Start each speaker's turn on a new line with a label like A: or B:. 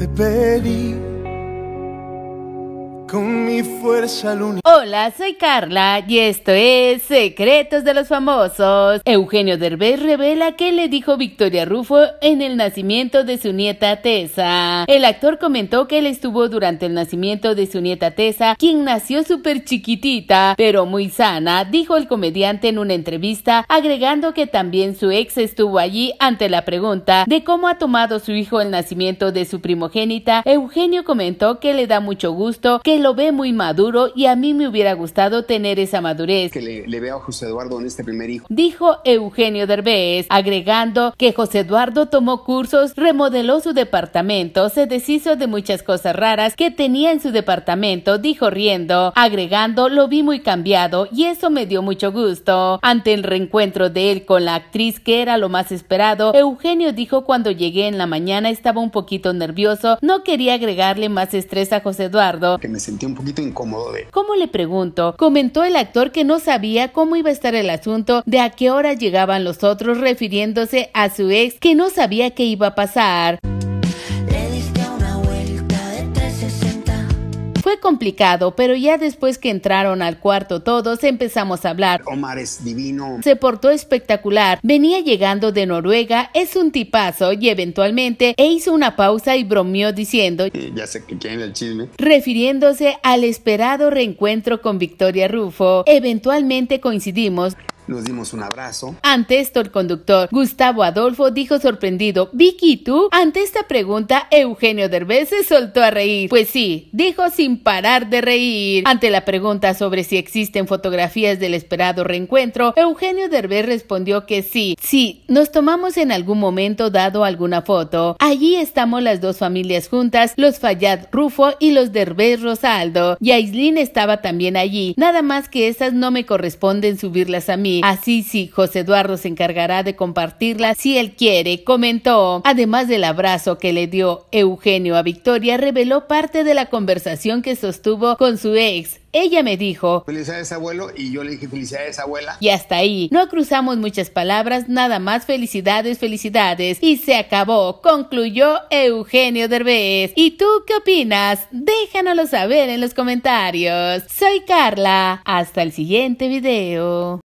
A: te pedí con mi fuerza Hola, soy Carla y esto es Secretos de los Famosos. Eugenio Derbez revela qué le dijo Victoria Rufo en el nacimiento de su nieta Tessa. El actor comentó que él estuvo durante el nacimiento de su nieta Tessa, quien nació súper chiquitita, pero muy sana, dijo el comediante en una entrevista, agregando que también su ex estuvo allí ante la pregunta de cómo ha tomado su hijo el nacimiento de su primogénita. Eugenio comentó que le da mucho gusto que lo ve muy maduro y a mí me hubiera gustado tener esa madurez. Que le, veo a José Eduardo en este primer hijo. Dijo Eugenio Derbez, agregando que José Eduardo tomó cursos, remodeló su departamento, se deshizo de muchas cosas raras que tenía en su departamento, dijo riendo, agregando lo vi muy cambiado y eso me dio mucho gusto. Ante el reencuentro de él con la actriz que era lo más esperado, Eugenio dijo cuando llegué en la mañana estaba un poquito nervioso, no quería agregarle más estrés a José Eduardo. Que me un poquito incómodo de... Como le pregunto, comentó el actor que no sabía cómo iba a estar el asunto, de a qué hora llegaban los otros, refiriéndose a su ex que no sabía qué iba a pasar. complicado, pero ya después que entraron al cuarto todos empezamos a hablar. Omar es divino. Se portó espectacular, venía llegando de Noruega, es un tipazo y eventualmente e hizo una pausa y bromeó diciendo, eh, ya sé que quieren el chisme, refiriéndose al esperado reencuentro con Victoria Rufo. Eventualmente coincidimos nos dimos un abrazo. Ante esto, el conductor Gustavo Adolfo dijo sorprendido, Vicky, ¿tú? Ante esta pregunta, Eugenio Derbez se soltó a reír. Pues sí, dijo sin parar de reír. Ante la pregunta sobre si existen fotografías del esperado reencuentro, Eugenio Derbez respondió que sí. Sí, nos tomamos en algún momento dado alguna foto. Allí estamos las dos familias juntas, los Fayad Rufo y los Derbez Rosaldo. Y Aislin estaba también allí, nada más que esas no me corresponden subirlas a mí así. sí, José Eduardo se encargará de compartirla si él quiere, comentó. Además del abrazo que le dio Eugenio a Victoria, reveló parte de la conversación que sostuvo con su ex, ella me dijo, felicidades abuelo, y yo le dije, felicidades abuela. Y hasta ahí, no cruzamos muchas palabras, nada más felicidades, felicidades. Y se acabó, concluyó Eugenio Derbez. ¿Y tú qué opinas? Déjanoslo saber en los comentarios. Soy Carla, hasta el siguiente video.